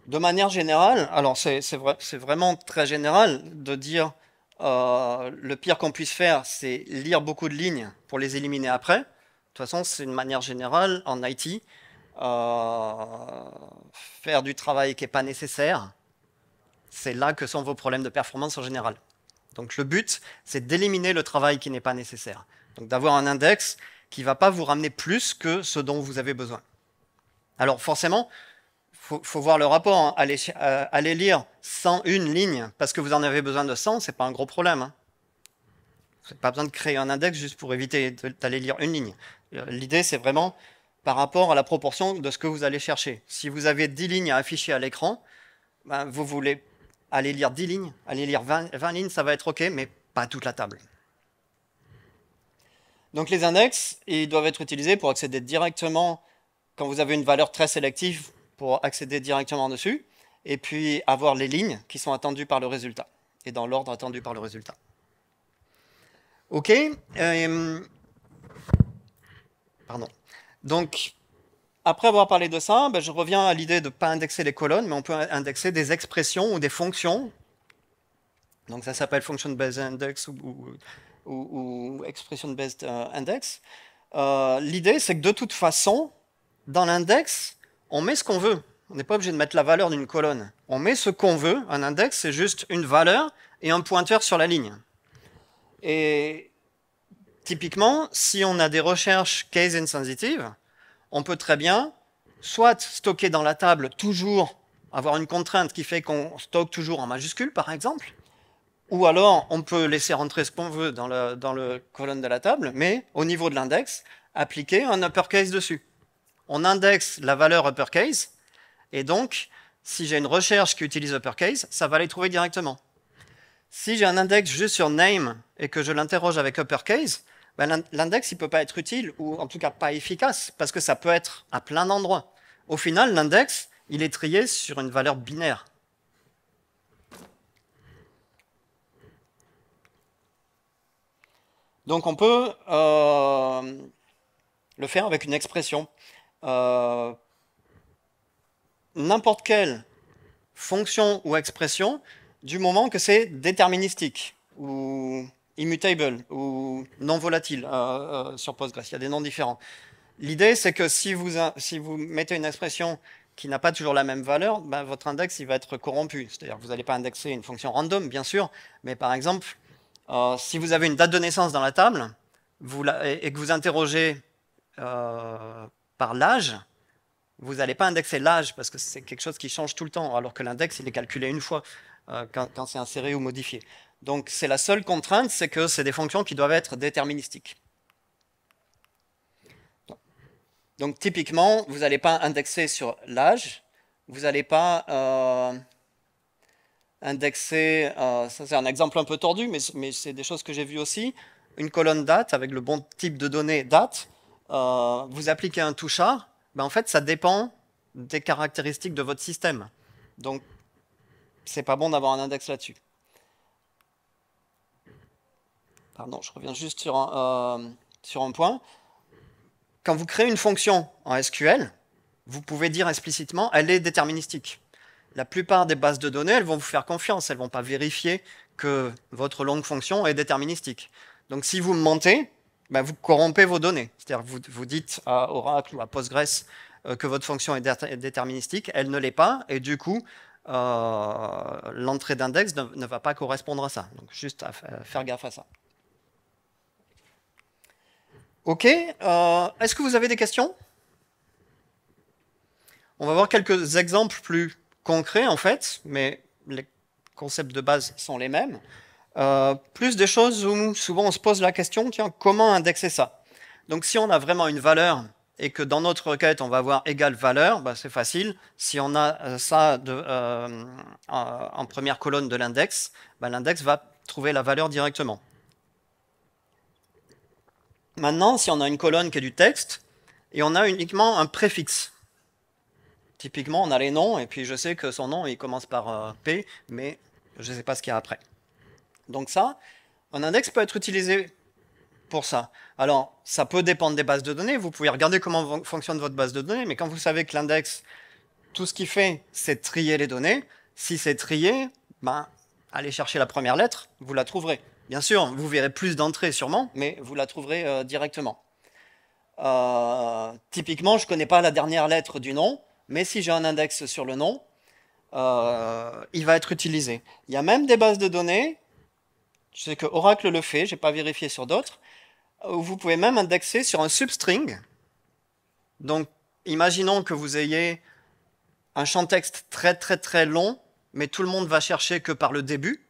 A: De manière générale, alors c'est vraiment très général de dire euh, le pire qu'on puisse faire, c'est lire beaucoup de lignes pour les éliminer après. De toute façon, c'est une manière générale en IT. Euh, faire du travail qui n'est pas nécessaire, c'est là que sont vos problèmes de performance en général. Donc le but, c'est d'éliminer le travail qui n'est pas nécessaire. Donc d'avoir un index qui ne va pas vous ramener plus que ce dont vous avez besoin. Alors forcément, faut, faut voir le rapport. Hein. Aller euh, Allez, lire allez, lire 101 parce que vous en avez besoin de 100, n'est pas un gros problème. Hein. Vous n'avez pas besoin de créer un index juste pour éviter d'aller lire une ligne. Euh, l'idée, c'est vraiment par rapport à la proportion de ce que vous allez chercher. Si vous avez 10 lignes à afficher à l'écran, ben, vous voulez allez lire 10 lignes, allez lire 20, lignes, ça va être OK, mais pas toute la table. Donc les index, ils doivent être utilisés pour accéder directement, quand vous avez une valeur très sélective, pour accéder directement dessus, et puis avoir les lignes qui sont attendues par le résultat, et dans l'ordre attendu par le résultat. OK. Euh, pardon. Donc, après avoir parlé de ça, ben, je reviens à l'idée de ne pas indexer les colonnes, mais on peut indexer des expressions ou des fonctions. Donc ça s'appelle Function Based Index ou, ou, Expression Based euh, Index. Euh, l'idée, c'est que de toute façon, dans l'index, on met ce qu'on veut. On n'est pas obligé de mettre la valeur d'une colonne. On met ce qu'on veut. Un index, c'est juste une valeur et un pointeur sur la ligne. Et typiquement, si on a des recherches case insensitive, on peut très bien soit stocker dans la table toujours, avoir une contrainte qui fait qu'on stocke toujours en majuscule, par exemple, ou alors on peut laisser rentrer ce qu'on veut dans la, le colonne de la table, mais au niveau de l'index, appliquer un uppercase dessus. On indexe la valeur uppercase, et donc, si j'ai une recherche qui utilise uppercase, ça va les trouver directement. Si j'ai un index juste sur name et que je l'interroge avec uppercase, ben, l'index, il peut pas être utile, ou en tout cas pas efficace, parce que ça peut être à plein d'endroits. Au final, l'index, il est trié sur une valeur binaire. Donc on peut euh, le faire avec une expression. Euh, n'importe quelle fonction ou expression, du moment que c'est déterministique, ou immutable ou non volatile euh, euh, sur Postgres. Il y a des noms différents. L'idée, c'est que si vous, si vous mettez une expression qui n'a pas toujours la même valeur, ben, votre index il va être corrompu. C'est-à-dire que vous n'allez pas indexer une fonction random, bien sûr, mais par exemple, euh, si vous avez une date de naissance dans la table vous et, que vous interrogez par l'âge, vous n'allez pas indexer l'âge parce que c'est quelque chose qui change tout le temps, alors que l'index, il est calculé une fois quand, quand c'est inséré ou modifié. Donc c'est la seule contrainte, c'est que c'est des fonctions qui doivent être déterministiques. Donc typiquement, vous n'allez pas indexer sur l'âge, vous n'allez pas euh, indexer, euh, ça c'est un exemple un peu tordu, mais, mais c'est des choses que j'ai vues aussi, une colonne date avec le bon type de données date, euh, vous appliquez un touchard, ben en fait ça dépend des caractéristiques de votre système. Donc c'est pas bon d'avoir un index là-dessus. Pardon, je reviens juste euh, sur un, point. Quand vous créez une fonction en SQL, vous pouvez dire explicitement elle est déterministique. La plupart des bases de données, elles vont vous faire confiance, elles ne vont pas vérifier que votre longue fonction est déterministique. Donc si vous mentez, ben, vous corrompez vos données. C'est-à-dire vous, vous dites à Oracle ou à Postgres euh, que votre fonction est, déterministique, elle ne l'est pas, et du coup, euh, l'entrée d'index ne, va pas correspondre à ça. Donc juste à faire gaffe à ça. Ok. Euh, est-ce que vous avez des questions On va voir quelques exemples plus concrets, en fait, mais les concepts de base sont les mêmes. Euh, plus des choses où souvent on se pose la question, tiens, comment indexer ça Donc si on a vraiment une valeur et que dans notre requête on va avoir égale valeur, bah, c'est facile. Si on a euh, ça en première colonne de l'index, bah, l'index va trouver la valeur directement. Maintenant, si on a une colonne qui est du texte, et on a uniquement un préfixe. Typiquement, on a les noms, et puis je sais que son nom, il commence par euh, P, mais je ne sais pas ce qu'il y a après. Donc ça, un index peut être utilisé pour ça. Alors, ça peut dépendre des bases de données. Vous pouvez regarder comment fonctionne votre base de données, mais quand vous savez que l'index, tout ce qu'il fait, c'est trier les données. Si c'est trié, ben, allez chercher la première lettre, vous la trouverez. Bien sûr, vous verrez plus d'entrées sûrement, mais vous la trouverez euh, directement. Euh, typiquement, je ne connais pas la dernière lettre du nom, mais si j'ai un index sur le nom, euh, il va être utilisé. Il y a même des bases de données, je sais que Oracle le fait, je n'ai pas vérifié sur d'autres, où vous pouvez même indexer sur un substring. Donc, imaginons que vous ayez un champ texte très très très long, mais tout le monde va chercher que par le début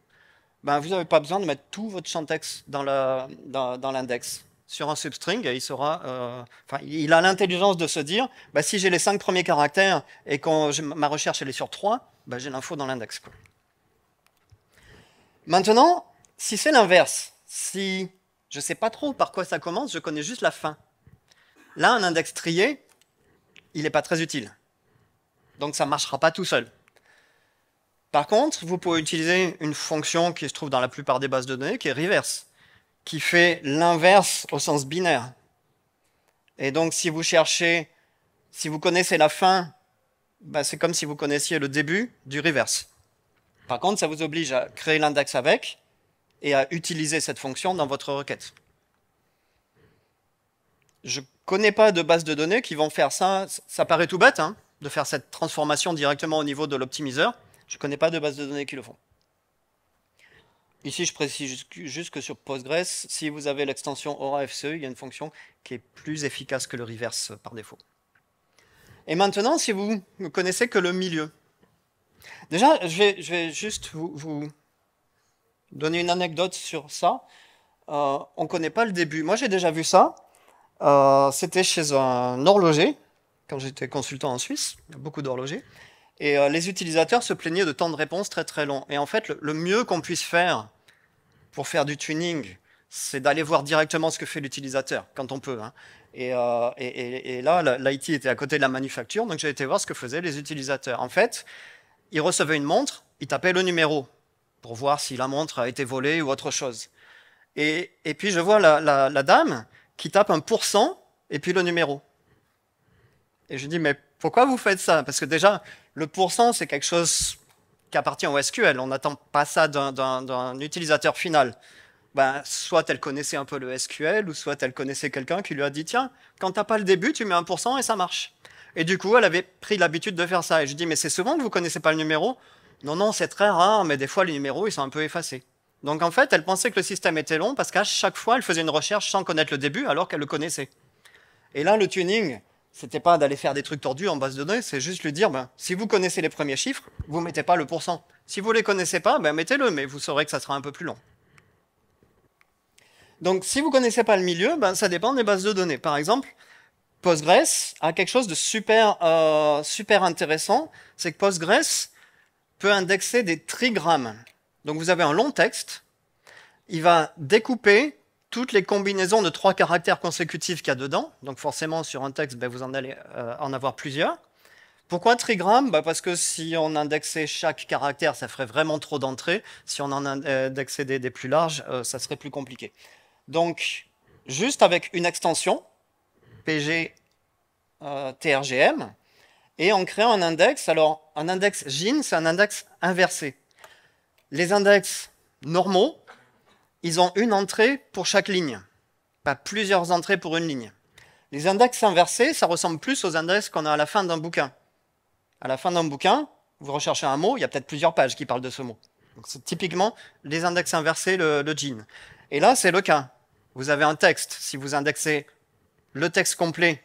A: ben, vous n'avez pas besoin de mettre tout votre texte dans l'index. Sur un substring, il, sera, euh, il a l'intelligence de se dire ben, si j'ai les cinq premiers caractères et que ma recherche elle est sur trois, ben, j'ai l'info dans l'index. Maintenant, si c'est l'inverse, si je ne sais pas trop par quoi ça commence, je connais juste la fin. Là, un index trié, il n'est pas très utile. Donc ça ne marchera pas tout seul. Par contre, vous pouvez utiliser une fonction qui se trouve dans la plupart des bases de données, qui est reverse, qui fait l'inverse au sens binaire. Et donc, si vous cherchez, si vous connaissez la fin, ben, c'est comme si vous connaissiez le début du reverse. Par contre, ça vous oblige à créer l'index avec et à utiliser cette fonction dans votre requête. Je connais pas de bases de données qui vont faire ça. Ça paraît tout bête hein, de faire cette transformation directement au niveau de l'optimiseur. Je ne connais pas de base de données qui le font. Ici, je précise juste que sur Postgres, si vous avez l'extension Aura e, il y a une fonction qui est plus efficace que le reverse euh, par défaut. Et maintenant, si vous ne connaissez que le milieu. Déjà, je vais, juste vous, donner une anecdote sur ça. Euh, on ne connaît pas le début. Moi, j'ai déjà vu ça. Euh, c'était chez un horloger, quand j'étais consultant en Suisse. Il y a beaucoup d'horlogers. Et euh, les utilisateurs se plaignaient de temps de réponse très très long. Et en fait, le, mieux qu'on puisse faire pour faire du tuning, c'est d'aller voir directement ce que fait l'utilisateur, quand on peut. Hein. Euh, et, là, l'IT était à côté de la manufacture, donc j'ai été voir ce que faisaient les utilisateurs. En fait, ils recevaient une montre, ils tapaient le numéro pour voir si la montre a été volée ou autre chose. Et, puis je vois la dame qui tape un pourcent et puis le numéro. Et je dis, mais pourquoi vous faites ça Parce que déjà, le pourcent, c'est quelque chose qui appartient au SQL. On n'attend pas ça d'un utilisateur final. Ben, soit elle connaissait un peu le SQL, ou soit elle connaissait quelqu'un qui lui a dit Tiens, quand t'as pas le début, tu mets un 1% et ça marche. Et du coup, elle avait pris l'habitude de faire ça. Et je dis Mais c'est souvent que vous connaissez pas le numéro Non, non, c'est très rare, mais des fois, les numéros, ils sont un peu effacés. Donc en fait, elle pensait que le système était long parce qu'à chaque fois, elle faisait une recherche sans connaître le début alors qu'elle le connaissait. Et là, le tuning, c'était pas d'aller faire des trucs tordus en base de données, c'est juste lui dire, ben, si vous connaissez les premiers chiffres, vous mettez pas le pourcent. Si vous les connaissez pas, ben, mettez-le, mais vous saurez que ça sera un peu plus long. Donc, si vous connaissez pas le milieu, ben, ça dépend des bases de données. Par exemple, Postgres a quelque chose de super, euh, super intéressant, c'est que Postgres peut indexer des trigrammes. Donc, vous avez un long texte, il va découper toutes les combinaisons de trois caractères consécutifs qu'il y a dedans. Donc forcément, sur un texte, ben, vous en allez euh, en avoir plusieurs. Pourquoi trigramme ben, Parce que si on indexait chaque caractère, ça ferait vraiment trop d'entrées. Si on en euh, indexait des, plus larges, euh, ça serait plus compliqué. Donc, juste avec une extension, pg et en créant un index, alors un index gin, c'est un index inversé. Les index normaux, ils ont une entrée pour chaque ligne, pas plusieurs entrées pour une ligne. Les index inversés, ça ressemble plus aux index qu'on a à la fin d'un bouquin. À la fin d'un bouquin, vous recherchez un mot, il y a peut-être plusieurs pages qui parlent de ce mot. C'est typiquement les index inversés, le, le Et là, c'est le cas. Vous avez un texte. Si vous indexez le texte complet,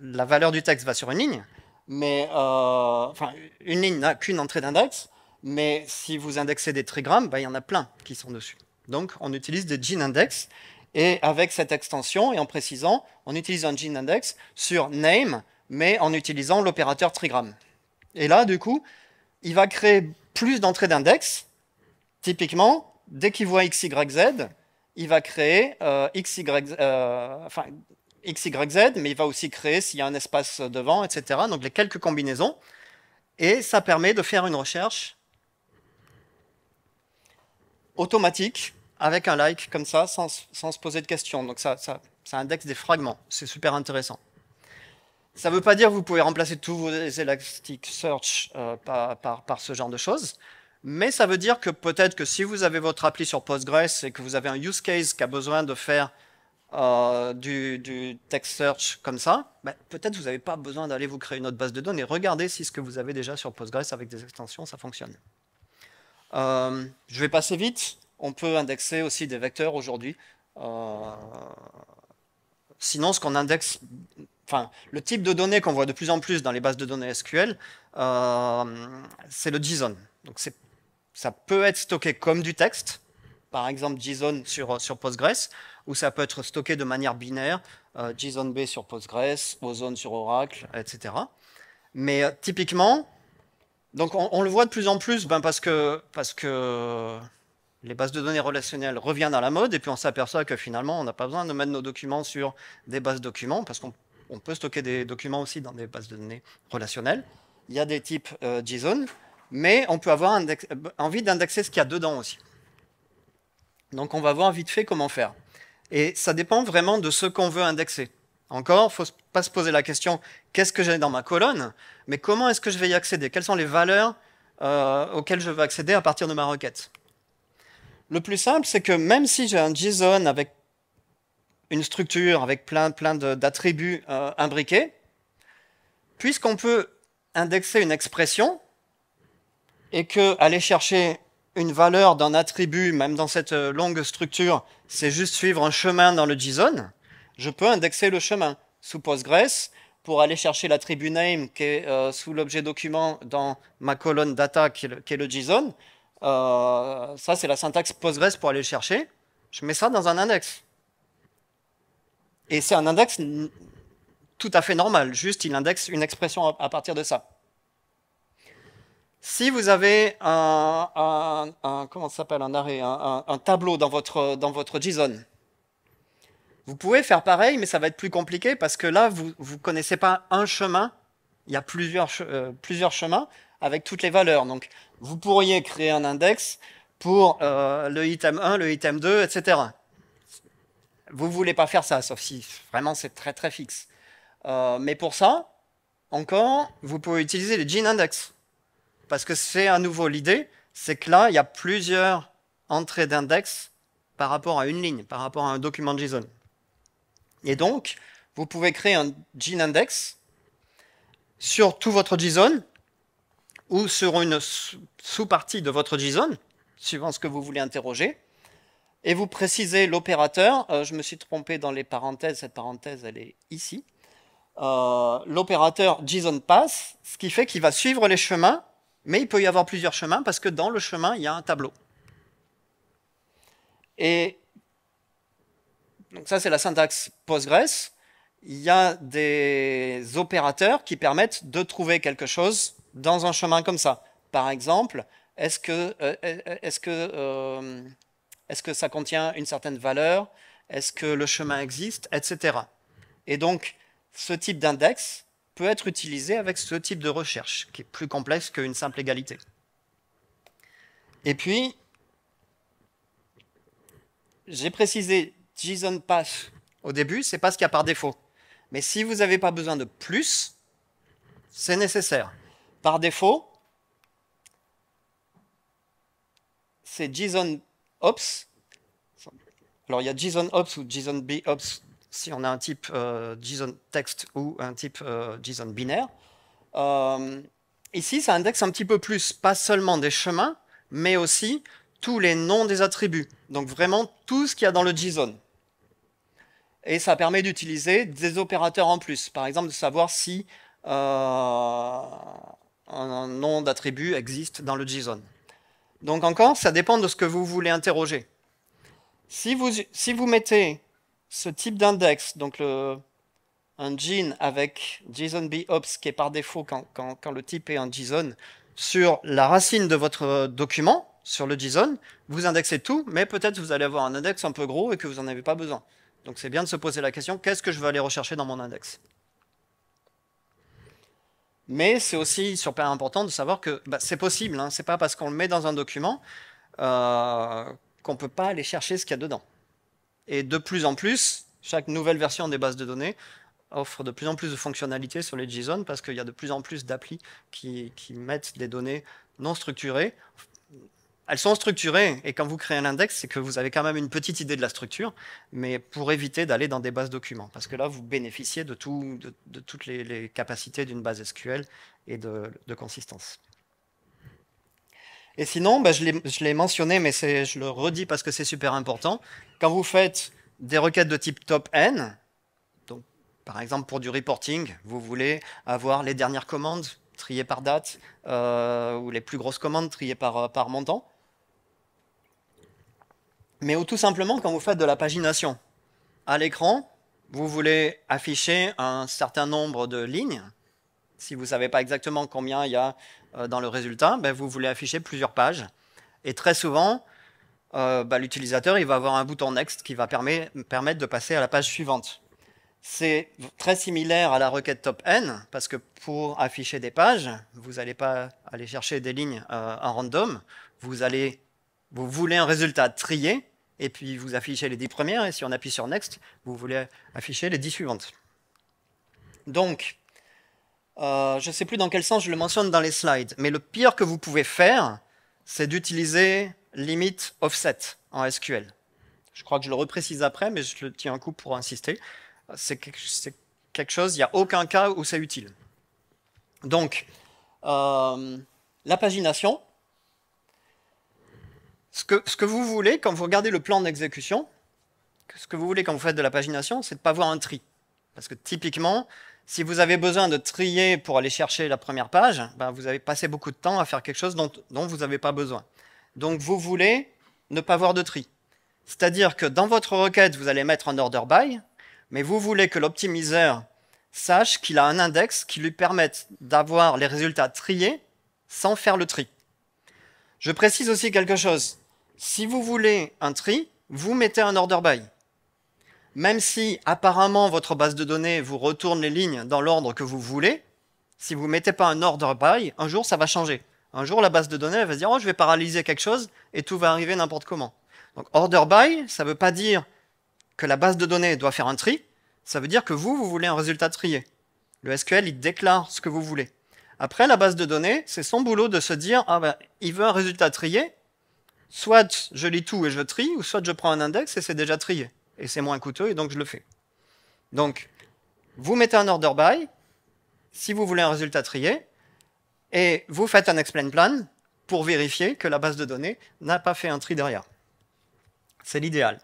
A: la valeur du texte va sur une ligne, mais euh, enfin, une ligne n'a qu'une entrée d'index. Mais si vous indexez des trigrammes, bah, il y en a plein qui sont dessus. Donc on utilise des gene index et avec cette extension et en précisant, on utilise un gene index sur name mais en utilisant l'opérateur trigramme. Et là, du coup, il va créer plus d'entrées d'index. Typiquement, dès qu'il voit x, y, z, il va créer euh, euh, x, y, z, mais il va aussi créer s'il y a un espace devant, etc. Donc les quelques combinaisons. Et ça permet de faire une recherche automatique avec un like comme ça, sans, sans se poser de questions. Donc ça, ça, ça indexe des fragments. C'est super intéressant. Ça ne veut pas dire que vous pouvez remplacer tous vos Elasticsearch search euh, par, par, ce genre de choses, mais ça veut dire que peut-être que si vous avez votre appli sur Postgres et que vous avez un use case qui a besoin de faire euh, du, du, text search comme ça, ben, peut-être vous n'avez pas besoin d'aller vous créer une autre base de données. Regardez si ce que vous avez déjà sur Postgres avec des extensions, ça fonctionne. Euh, je vais passer vite. On peut indexer aussi des vecteurs aujourd'hui. Euh, sinon, ce qu'on indexe, enfin, le type de données qu'on voit de plus en plus dans les bases de données SQL, euh, c'est le JSON. Donc, ça peut être stocké comme du texte, par exemple JSON sur, sur Postgres, ou ça peut être stocké de manière binaire, JSONB euh, JSON sur Postgres, Ozone sur Oracle, etc. Mais typiquement, donc on, le voit de plus en plus, ben parce que parce que les bases de données relationnelles reviennent à la mode et puis on s'aperçoit que finalement on n'a pas besoin de mettre nos documents sur des bases documents parce qu'on peut stocker des documents aussi dans des bases de données relationnelles. Il y a des types JSON, euh, mais on peut avoir euh, envie d'indexer ce qu'il y a dedans aussi. Donc on va voir vite fait comment faire. Et ça dépend vraiment de ce qu'on veut indexer. Encore, il ne faut pas se poser la question qu'est-ce que j'ai dans ma colonne, mais comment est-ce que je vais y accéder Quelles sont les valeurs euh, auxquelles je veux accéder à partir de ma requête le plus simple, c'est que même si j'ai un JSON avec une structure, avec plein, plein d'attributs euh, imbriqués, puisqu'on peut indexer une expression et qu'aller chercher une valeur d'un attribut, même dans cette euh, longue structure, c'est juste suivre un chemin dans le JSON, je peux indexer le chemin sous Postgres pour aller chercher l'attribut name qui est euh, sous l'objet document dans ma colonne data qui est le JSON. Euh, ça, c'est la syntaxe Postgres pour aller le chercher. Je mets ça dans un index. Et c'est un index tout à fait normal, juste il indexe une expression à partir de ça. Si vous avez un, comment s'appelle un arrêt, un, tableau dans votre, dans votre JSON, vous pouvez faire pareil, mais ça va être plus compliqué parce que là, vous ne connaissez pas un chemin, il y a plusieurs, euh, plusieurs chemins avec toutes les valeurs. Donc, vous pourriez créer un index pour euh, le item 1, le item 2, etc. Vous voulez pas faire ça, sauf si vraiment c'est très très fixe. Euh, mais pour ça, encore, vous pouvez utiliser le gene index. Parce que c'est à nouveau l'idée, c'est que là, il y a plusieurs entrées d'index par rapport à une ligne, par rapport à un document JSON. Et donc, vous pouvez créer un gene index sur tout votre JSON ou sur une sous-partie de votre JSON, suivant ce que vous voulez interroger. Et vous précisez l'opérateur. Euh, je me suis trompé dans les parenthèses. Cette parenthèse, elle est ici. Euh, l'opérateur JSON ce qui fait qu'il va suivre les chemins, mais il peut y avoir plusieurs chemins parce que dans le chemin, il y a un tableau. Et donc ça, c'est la syntaxe Postgres. Il y a des opérateurs qui permettent de trouver quelque chose dans un chemin comme ça. Par exemple, est-ce que, euh, est que, euh, est que ça contient une certaine valeur Est-ce que le chemin existe Etc. Et donc, ce type d'index peut être utilisé avec ce type de recherche, qui est plus complexe qu'une simple égalité. Et puis, j'ai précisé JSON Path au début, c'est pas ce qu'il y a par défaut. Mais si vous n'avez pas besoin de plus, c'est nécessaire. Par défaut, c'est JSON Ops. Alors il y a JSON Ops ou JSON B Ops si on a un type euh, JSON Text ou un type euh, JSON binaire. Euh, ici, ça indexe un petit peu plus, pas seulement des chemins, mais aussi tous les noms des attributs. Donc vraiment tout ce qu'il y a dans le JSON. Et ça permet d'utiliser des opérateurs en plus. Par exemple, de savoir si un nom d'attribut existe dans le JSON. Donc encore, ça dépend de ce que vous voulez interroger. Si vous, mettez ce type d'index, donc le, un gene avec json qui est par défaut quand, le type est un JSON, sur la racine de votre document, sur le JSON, vous indexez tout, mais peut-être vous allez avoir un index un peu gros et que vous n'en avez pas besoin. Donc c'est bien de se poser la question, qu'est-ce que je veux aller rechercher dans mon index mais c'est aussi super important de savoir que bah, c'est possible. ce hein. C'est pas parce qu'on le met dans un document qu'on euh, qu'on peut pas aller chercher ce qu'il y a dedans. Et de plus en plus, chaque nouvelle version des bases de données offre de plus en plus de fonctionnalités sur les JSON parce qu'il y a de plus en plus d'applis qui, mettent des données non structurées elles sont structurées, et quand vous créez un index, c'est que vous avez quand même une petite idée de la structure, mais pour éviter d'aller dans des bases documents, parce que là, vous bénéficiez de, toutes les, capacités d'une base SQL et de, consistance. Et sinon, ben, je l'ai mentionné, mais je le redis parce que c'est super important, quand vous faites des requêtes de type top N, donc par exemple pour du reporting, vous voulez avoir les dernières commandes triées par date, euh, ou les plus grosses commandes triées par euh, montant, mais ou tout simplement quand vous faites de la pagination. À l'écran, vous voulez afficher un certain nombre de lignes. Si vous ne savez pas exactement combien il y a euh, dans le résultat, ben vous voulez afficher plusieurs pages. Et très souvent, euh, ben, l'utilisateur il va avoir un bouton Next qui va permettre de passer à la page suivante. C'est très similaire à la requête top n, parce que pour afficher des pages, vous n'allez pas aller chercher des lignes euh, en random, vous allez vous voulez un résultat trié, et puis vous affichez les dix premières, et si on appuie sur Next, vous voulez afficher les dix suivantes. Donc, euh, je ne sais plus dans quel sens je le mentionne dans les slides, mais le pire que vous pouvez faire, c'est d'utiliser limit offset en SQL. Je crois que je le reprécise après, mais je le tiens un coup pour insister. C'est quelque chose, il n'y a aucun cas où c'est utile. Donc, euh, la pagination, ce que, vous voulez quand vous regardez le plan d'exécution, ce que vous voulez quand vous faites de la pagination, c'est de ne pas voir un tri. Parce que typiquement, si vous avez besoin de trier pour aller chercher la première page, ben, vous avez passé beaucoup de temps à faire quelque chose dont vous n'avez pas besoin. Donc vous voulez ne pas voir de tri. C'est-à-dire que dans votre requête, vous allez mettre un order by, mais vous voulez que l'optimiseur sache qu'il a un index qui lui permette d'avoir les résultats triés sans faire le tri. Je précise aussi quelque chose si vous voulez un tri, vous mettez un order by. Même si apparemment votre base de données vous retourne les lignes dans l'ordre que vous voulez, si vous ne mettez pas un order by, un jour ça va changer. Un jour la base de données va dire oh je vais paralyser quelque chose et tout va arriver n'importe comment. Donc order by, ça ne veut pas dire que la base de données doit faire un tri, ça veut dire que vous, vous voulez un résultat trié. Le SQL, il déclare ce que vous voulez. Après, la base de données, c'est son boulot de se dire, ah ben, il veut un résultat trié, soit je lis tout et je trie, ou soit je prends un index et c'est déjà trié. Et c'est moins coûteux et donc je le fais. Donc, vous mettez un order by, si vous voulez un résultat trié, et vous faites un explain plan pour vérifier que la base de données n'a pas fait un tri derrière. C'est l'idéal.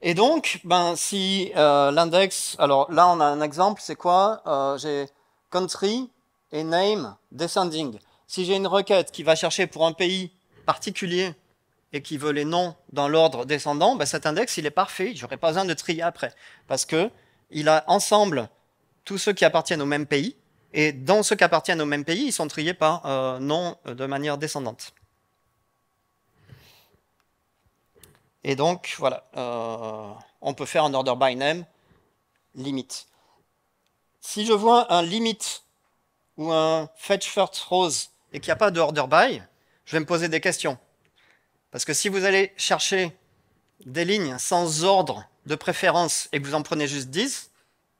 A: Et donc, ben, si euh, l'index... Alors là, on a un exemple, c'est quoi euh, J'ai country et name descending. Si j'ai une requête qui va chercher pour un pays particulier et qui veut les noms dans l'ordre descendant, ben, cet index, il est parfait. Je pas besoin de trier après. Parce que il a ensemble tous ceux qui appartiennent au même pays. Et dans ceux qui appartiennent au même pays, ils sont triés par euh, nom de manière descendante. Et donc, voilà, euh, on peut faire un order by name limite. Si je vois un limit ou un fetch first rose et qu'il n'y a pas de order by, je vais me poser des questions. Parce que si vous allez chercher des lignes sans ordre de préférence et que vous en prenez juste 10,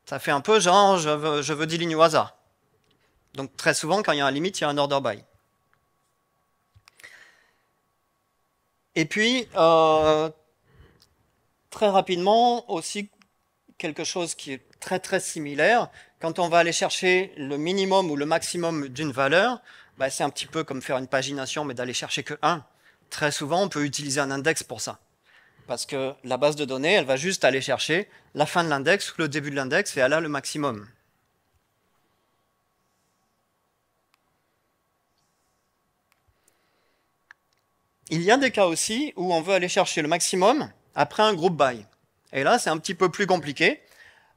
A: ça fait un peu genre je veux, 10 lignes au hasard. Donc très souvent, quand il y a un limite, il y a un order by. Et puis, euh, très rapidement, aussi quelque chose qui est très très similaire, quand on va aller chercher le minimum ou le maximum d'une valeur, bah, c'est un petit peu comme faire une pagination, mais d'aller chercher que un. Très souvent, on peut utiliser un index pour ça. Parce que la base de données, elle va juste aller chercher la fin de l'index, ou le début de l'index, et elle a le maximum. Il y a des cas aussi où on veut aller chercher le maximum après un groupe by. Et là, c'est un petit peu plus compliqué.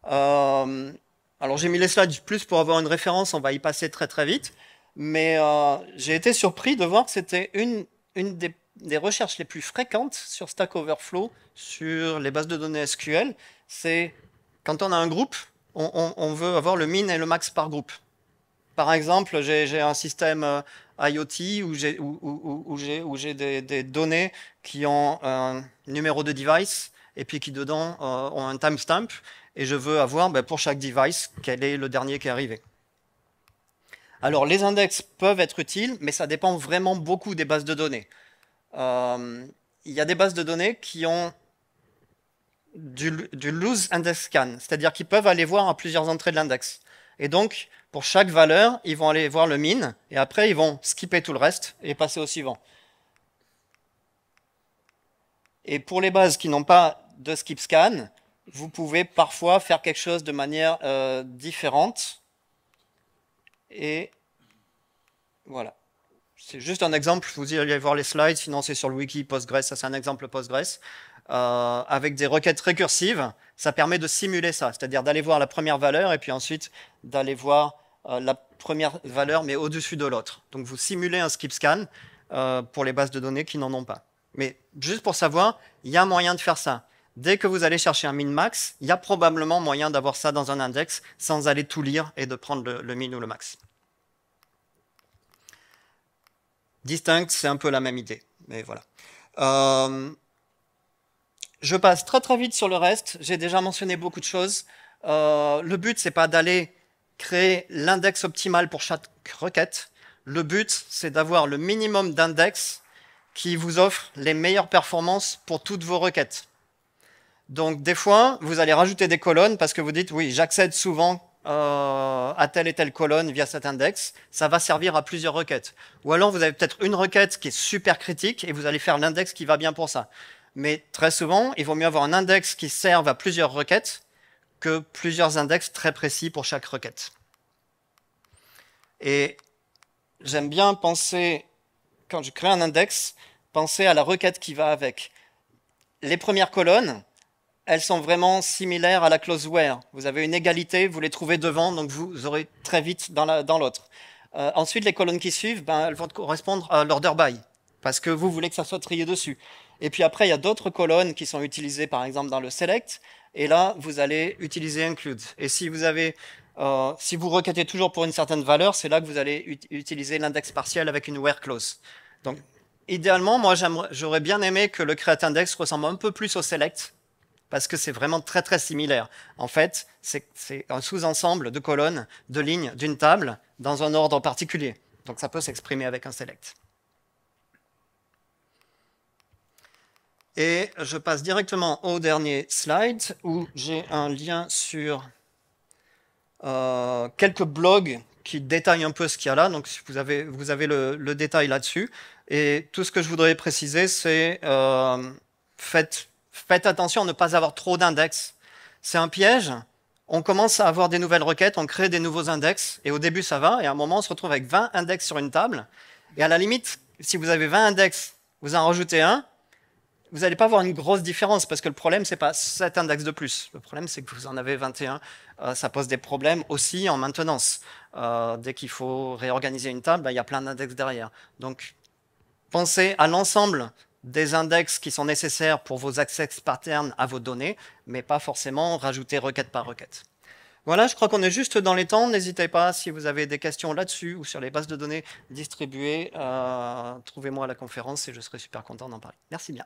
A: Euh, alors j'ai mis les slides plus pour avoir une référence, on va y passer très très vite. Mais euh, j'ai été surpris de voir que c'était une, des, recherches les plus fréquentes sur Stack Overflow, sur les bases de données SQL. C'est quand on a un groupe, on, veut avoir le min et le max par groupe. Par exemple, j'ai un système euh, IoT où j'ai des, données qui ont un numéro de device et puis qui dedans euh, ont un timestamp. Et je veux avoir ben, pour chaque device quel est le dernier qui est arrivé. Alors les index peuvent être utiles, mais ça dépend vraiment beaucoup des bases de données. Euh, il y a des bases de données qui ont du, loose index scan, c'est-à-dire qu'ils peuvent aller voir à plusieurs entrées de l'index. Et donc, pour chaque valeur, ils vont aller voir le min, et après, ils vont skipper tout le reste et passer au suivant. Et pour les bases qui n'ont pas de skip scan, vous pouvez parfois faire quelque chose de manière euh, différente et voilà. C'est juste un exemple, vous allez voir les slides financés sur le wiki Postgres, ça c'est un exemple Postgres. Euh, avec des requêtes récursives, ça permet de simuler ça, c'est-à-dire d'aller voir la première valeur et puis ensuite d'aller voir euh, la première valeur mais au-dessus de l'autre. Donc vous simulez un skip scan euh, pour les bases de données qui n'en ont pas. Mais juste pour savoir, il y a un moyen de faire ça. Dès que vous allez chercher un min-max, il y a probablement moyen d'avoir ça dans un index sans aller tout lire et de prendre le, min ou le max. Distinct, c'est un peu la même idée, mais voilà. Euh, je passe très très vite sur le reste, j'ai déjà mentionné beaucoup de choses. Euh, le but, c'est pas d'aller créer l'index optimal pour chaque requête. Le but, c'est d'avoir le minimum d'index qui vous offre les meilleures performances pour toutes vos requêtes. Donc des fois, vous allez rajouter des colonnes parce que vous dites, oui, j'accède souvent euh, à telle et telle colonne via cet index, ça va servir à plusieurs requêtes. Ou alors vous avez peut-être une requête qui est super critique et vous allez faire l'index qui va bien pour ça. Mais très souvent, il vaut mieux avoir un index qui serve à plusieurs requêtes que plusieurs index très précis pour chaque requête. Et j'aime bien penser, quand je crée un index, penser à la requête qui va avec. Les premières colonnes, elles sont vraiment similaires à la clause « where ». Vous avez une égalité, vous les trouvez devant, donc vous aurez très vite dans l'autre. La, dans euh, ensuite, les colonnes qui suivent, ben, elles vont correspondre à l'order by, parce que vous voulez que ça soit trié dessus. Et puis après, il y a d'autres colonnes qui sont utilisées, par exemple, dans le select, et là, vous allez utiliser include. Et si vous avez, euh, si vous requêtez toujours pour une certaine valeur, c'est là que vous allez utiliser l'index partiel avec une where clause. Donc, idéalement, moi, j'aurais bien aimé que le create index ressemble un peu plus au select, parce que c'est vraiment très très similaire. En fait, c'est un sous-ensemble de colonnes, de lignes, d'une table, dans un ordre particulier. Donc ça peut s'exprimer avec un select. Et je passe directement au dernier slide où j'ai un lien sur euh, quelques blogs qui détaillent un peu ce qu'il y a là. Donc vous avez, vous avez le, détail là-dessus. Et tout ce que je voudrais préciser, c'est euh, faites Faites attention à ne pas avoir trop d'index. C'est un piège. On commence à avoir des nouvelles requêtes, on crée des nouveaux index, et au début ça va, et à un moment on se retrouve avec 20 index sur une table. Et à la limite, si vous avez 20 index, vous en rajoutez un, vous n'allez pas voir une grosse différence parce que le problème, c'est pas cet index de plus. Le problème, c'est que vous en avez 21. Euh, ça pose des problèmes aussi en maintenance. Euh, dès qu'il faut réorganiser une table, ben, il y a plein d'index derrière. Donc, pensez à l'ensemble des index qui sont nécessaires pour vos access patterns à vos données, mais pas forcément rajouter requête par requête. Voilà, je crois qu'on est juste dans les temps. N'hésitez pas, si vous avez des questions là-dessus ou sur les bases de données distribuées, euh, trouvez-moi à la conférence et je serai super content d'en parler. Merci bien.